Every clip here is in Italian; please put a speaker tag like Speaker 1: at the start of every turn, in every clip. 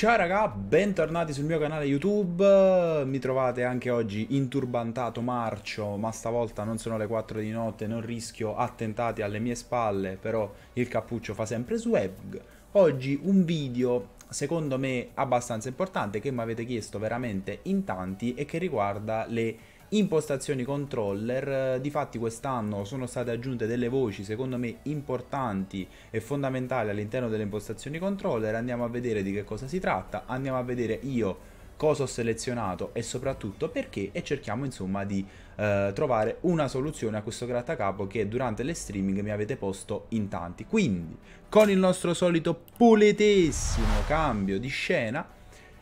Speaker 1: Ciao raga, bentornati sul mio canale YouTube, mi trovate anche oggi inturbantato, marcio, ma stavolta non sono le 4 di notte, non rischio attentati alle mie spalle, però il cappuccio fa sempre swag. Oggi un video secondo me abbastanza importante che mi avete chiesto veramente in tanti e che riguarda le impostazioni controller, eh, difatti quest'anno sono state aggiunte delle voci secondo me importanti e fondamentali all'interno delle impostazioni controller, andiamo a vedere di che cosa si tratta, andiamo a vedere io cosa ho selezionato e soprattutto perché e cerchiamo insomma di eh, trovare una soluzione a questo grattacapo che durante le streaming mi avete posto in tanti. Quindi con il nostro solito pulitissimo cambio di scena,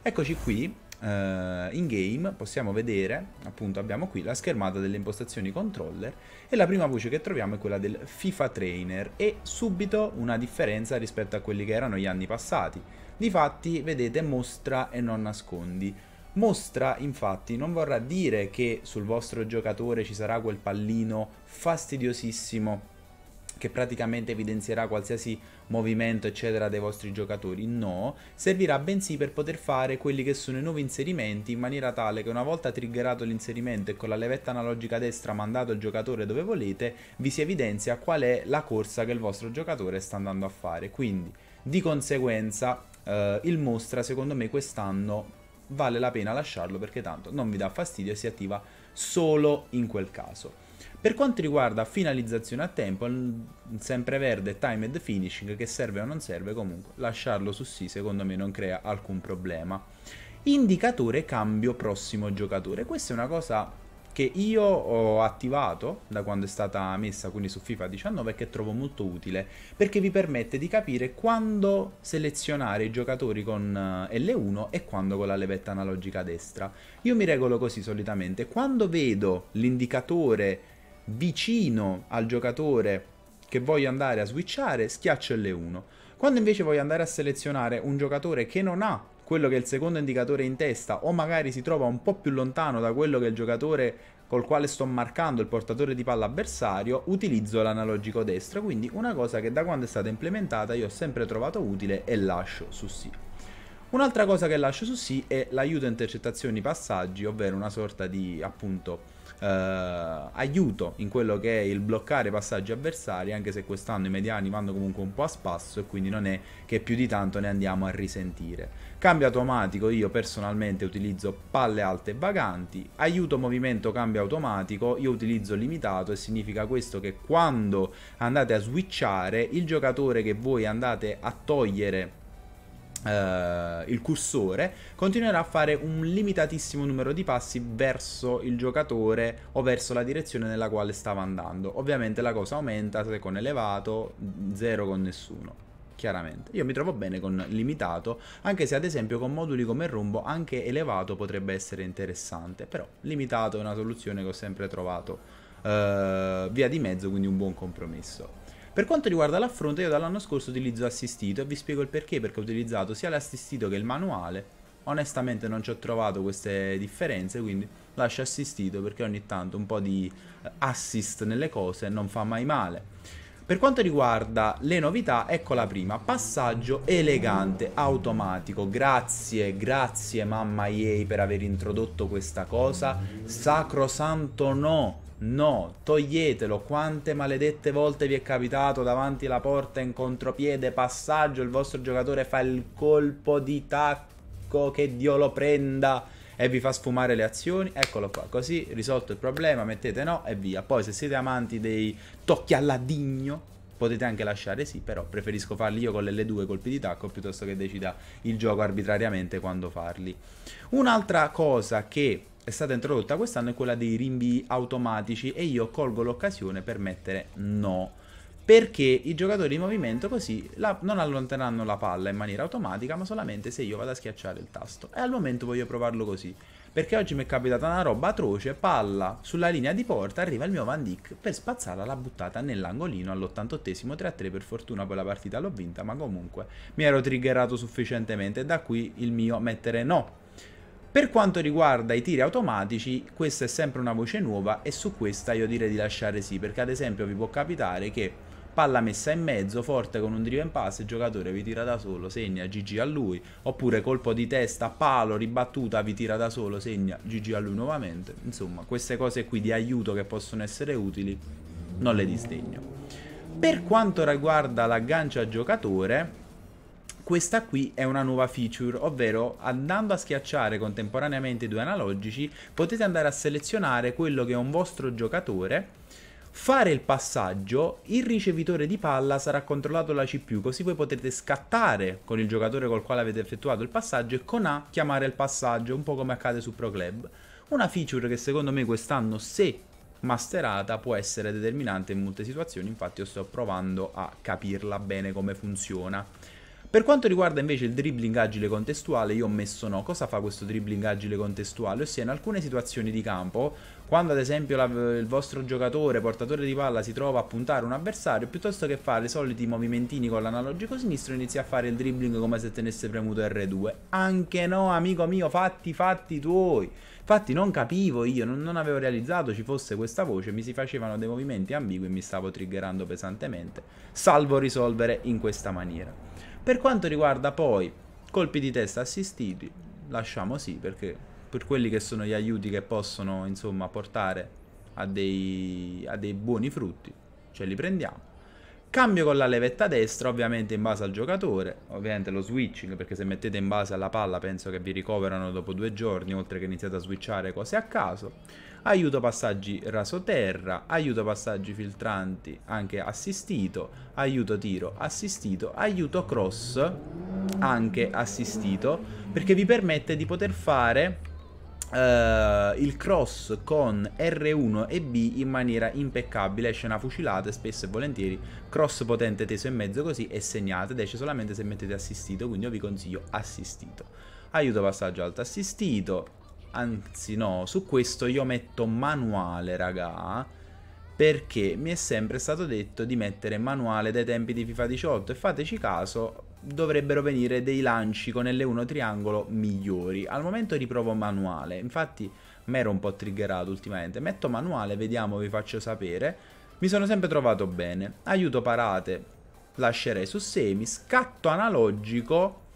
Speaker 1: eccoci qui Uh, in game possiamo vedere, appunto abbiamo qui la schermata delle impostazioni controller e la prima voce che troviamo è quella del FIFA Trainer e subito una differenza rispetto a quelli che erano gli anni passati. Difatti vedete mostra e non nascondi. Mostra infatti non vorrà dire che sul vostro giocatore ci sarà quel pallino fastidiosissimo che praticamente evidenzierà qualsiasi movimento eccetera dei vostri giocatori, no, servirà bensì per poter fare quelli che sono i nuovi inserimenti in maniera tale che una volta triggerato l'inserimento e con la levetta analogica destra mandato il giocatore dove volete, vi si evidenzia qual è la corsa che il vostro giocatore sta andando a fare, quindi di conseguenza eh, il mostra secondo me quest'anno vale la pena lasciarlo perché tanto non vi dà fastidio e si attiva solo in quel caso. Per quanto riguarda finalizzazione a tempo, sempreverde timed finishing che serve o non serve comunque, lasciarlo su sì secondo me non crea alcun problema. Indicatore cambio prossimo giocatore, questa è una cosa che io ho attivato da quando è stata messa quindi su FIFA 19 e che trovo molto utile perché vi permette di capire quando selezionare i giocatori con eh, L1 e quando con la levetta analogica destra. Io mi regolo così solitamente, quando vedo l'indicatore vicino al giocatore che voglio andare a switchare, schiaccio L1. Quando invece voglio andare a selezionare un giocatore che non ha quello che è il secondo indicatore in testa o magari si trova un po' più lontano da quello che è il giocatore col quale sto marcando il portatore di palla avversario, utilizzo l'analogico destro, quindi una cosa che da quando è stata implementata io ho sempre trovato utile e lascio su sì. Un'altra cosa che lascio su sì è l'aiuto a intercettazioni passaggi, ovvero una sorta di appunto eh, aiuto in quello che è il bloccare passaggi avversari, anche se quest'anno i mediani vanno comunque un po' a spasso e quindi non è che più di tanto ne andiamo a risentire. Cambio automatico, io personalmente utilizzo palle alte e vaganti, aiuto movimento cambio automatico, io utilizzo limitato e significa questo che quando andate a switchare il giocatore che voi andate a togliere Uh, il cursore continuerà a fare un limitatissimo numero di passi verso il giocatore o verso la direzione nella quale stava andando. Ovviamente la cosa aumenta se con elevato, zero con nessuno. Chiaramente. Io mi trovo bene con limitato, anche se ad esempio con moduli come rombo anche elevato potrebbe essere interessante, però limitato è una soluzione che ho sempre trovato uh, via di mezzo, quindi un buon compromesso. Per quanto riguarda l'affronto, io dall'anno scorso utilizzo assistito e vi spiego il perché, perché ho utilizzato sia l'assistito che il manuale. Onestamente non ci ho trovato queste differenze, quindi lascio assistito perché ogni tanto un po' di eh, assist nelle cose non fa mai male. Per quanto riguarda le novità, ecco la prima, passaggio elegante, automatico, grazie, grazie mamma EA per aver introdotto questa cosa, sacrosanto no, No, toglietelo. Quante maledette volte vi è capitato davanti alla porta in contropiede, passaggio, il vostro giocatore fa il colpo di tacco, che Dio lo prenda e vi fa sfumare le azioni. Eccolo qua, così risolto il problema, mettete no e via. Poi se siete amanti dei tocchi all'adigno, potete anche lasciare sì, però preferisco farli io con l'L2 colpi di tacco piuttosto che decida il gioco arbitrariamente quando farli. Un'altra cosa che è stata introdotta quest'anno è quella dei rinvii automatici e io colgo l'occasione per mettere no. Perché i giocatori in movimento così la, non allontaneranno la palla in maniera automatica, ma solamente se io vado a schiacciare il tasto. E al momento voglio provarlo così. Perché oggi mi è capitata una roba atroce, palla sulla linea di porta, arriva il mio Van Dijk per spazzarla, l'ha buttata nell'angolino all'88esimo 3-3, per fortuna poi la partita l'ho vinta, ma comunque mi ero triggerato sufficientemente, da qui il mio mettere no per quanto riguarda i tiri automatici, questa è sempre una voce nuova e su questa io direi di lasciare sì, perché ad esempio vi può capitare che palla messa in mezzo, forte con un driven pass, il giocatore vi tira da solo, segna GG a lui, oppure colpo di testa, palo, ribattuta, vi tira da solo, segna GG a lui nuovamente. Insomma, queste cose qui di aiuto che possono essere utili non le disdegno. Per quanto riguarda l'aggancio a giocatore, questa qui è una nuova feature, ovvero andando a schiacciare contemporaneamente i due analogici potete andare a selezionare quello che è un vostro giocatore fare il passaggio, il ricevitore di palla sarà controllato dalla CPU, così voi potrete scattare con il giocatore col quale avete effettuato il passaggio e con A chiamare il passaggio, un po' come accade su Pro Club. Una feature che secondo me quest'anno, se masterata, può essere determinante in molte situazioni, infatti io sto provando a capirla bene come funziona. Per quanto riguarda invece il dribbling agile contestuale, io ho messo no. Cosa fa questo dribbling agile contestuale? Ossia, in alcune situazioni di campo, quando ad esempio la, il vostro giocatore, portatore di palla, si trova a puntare un avversario, piuttosto che fare i soliti movimentini con l'analogico sinistro, inizia a fare il dribbling come se tenesse premuto R2. Anche no, amico mio, fatti fatti tuoi. Infatti non capivo io, non, non avevo realizzato ci fosse questa voce, mi si facevano dei movimenti ambigui e mi stavo triggerando pesantemente, salvo risolvere in questa maniera. Per quanto riguarda poi colpi di testa assistiti, lasciamo sì, perché per quelli che sono gli aiuti che possono insomma portare a dei, a dei buoni frutti, ce li prendiamo. Cambio con la levetta destra, ovviamente in base al giocatore, ovviamente lo switching, perché se mettete in base alla palla penso che vi ricoverano dopo due giorni, oltre che iniziate a switchare cose a caso. Aiuto passaggi rasoterra, aiuto passaggi filtranti anche assistito, aiuto tiro assistito, aiuto cross anche assistito, perché vi permette di poter fare Uh, il cross con R1 e B in maniera impeccabile, esce una fucilata spesso e volentieri, cross potente teso in mezzo così e segnate ed esce solamente se mettete assistito, quindi io vi consiglio assistito. Aiuto passaggio alto assistito, anzi no, su questo io metto manuale raga, perché mi è sempre stato detto di mettere manuale dai tempi di FIFA 18 e fateci caso dovrebbero venire dei lanci con L1 triangolo migliori. Al momento riprovo manuale, infatti mi ero un po' triggerato ultimamente. Metto manuale, vediamo, vi faccio sapere. Mi sono sempre trovato bene. Aiuto parate, lascerei su semi. Scatto analogico,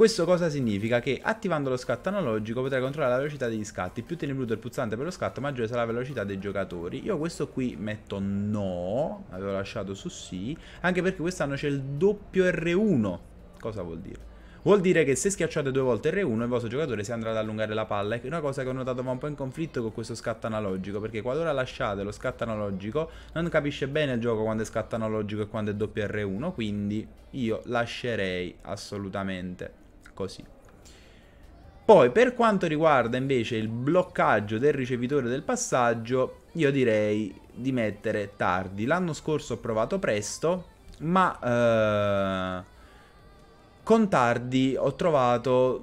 Speaker 1: questo cosa significa? Che attivando lo scatto analogico potrai controllare la velocità degli scatti, più tieni brutto il pulsante per lo scatto maggiore sarà la velocità dei giocatori. Io questo qui metto no, avevo lasciato su sì, anche perché quest'anno c'è il doppio R1. Cosa vuol dire? Vuol dire che se schiacciate due volte R1 il vostro giocatore si andrà ad allungare la palla È una cosa che ho notato va un po' in conflitto con questo scatto analogico Perché qualora lasciate lo scatto analogico non capisce bene il gioco quando è scatto analogico e quando è doppio R1 Quindi io lascerei assolutamente così. Poi per quanto riguarda invece il bloccaggio del ricevitore del passaggio, io direi di mettere tardi. L'anno scorso ho provato presto, ma eh, con tardi ho trovato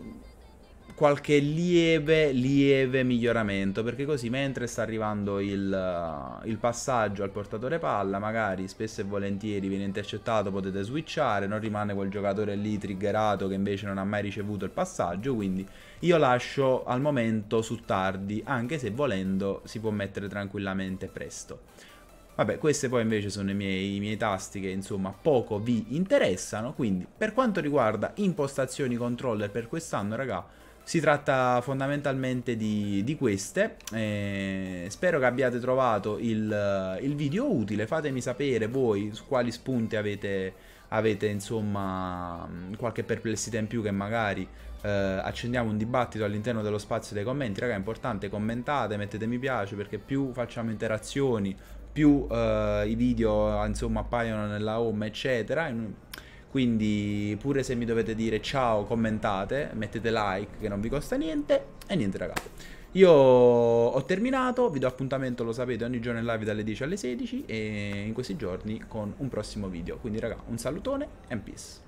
Speaker 1: qualche lieve, lieve miglioramento, perché così mentre sta arrivando il, eh, il passaggio al portatore palla, magari spesso e volentieri viene intercettato, potete switchare, non rimane quel giocatore lì triggerato che invece non ha mai ricevuto il passaggio, quindi io lascio al momento su tardi, anche se volendo si può mettere tranquillamente presto. Vabbè, queste poi invece sono i miei, i miei, tasti che insomma poco vi interessano, quindi per quanto riguarda impostazioni controller per quest'anno, raga, si tratta fondamentalmente di, di queste. Eh, spero che abbiate trovato il, il, video utile. Fatemi sapere voi su quali spunti avete, avete insomma mm, qualche perplessità in più che magari eh, accendiamo un dibattito all'interno dello spazio dei commenti. Raga, è importante, commentate, mettete mi piace perché più facciamo interazioni, più eh, i video insomma appaiono nella home, eccetera. Quindi pure se mi dovete dire ciao, commentate, mettete like che non vi costa niente. E niente ragazzi. Io ho terminato, vi do appuntamento, lo sapete, ogni giorno in live dalle 10 alle 16 e in questi giorni con un prossimo video. Quindi raga, un salutone e peace.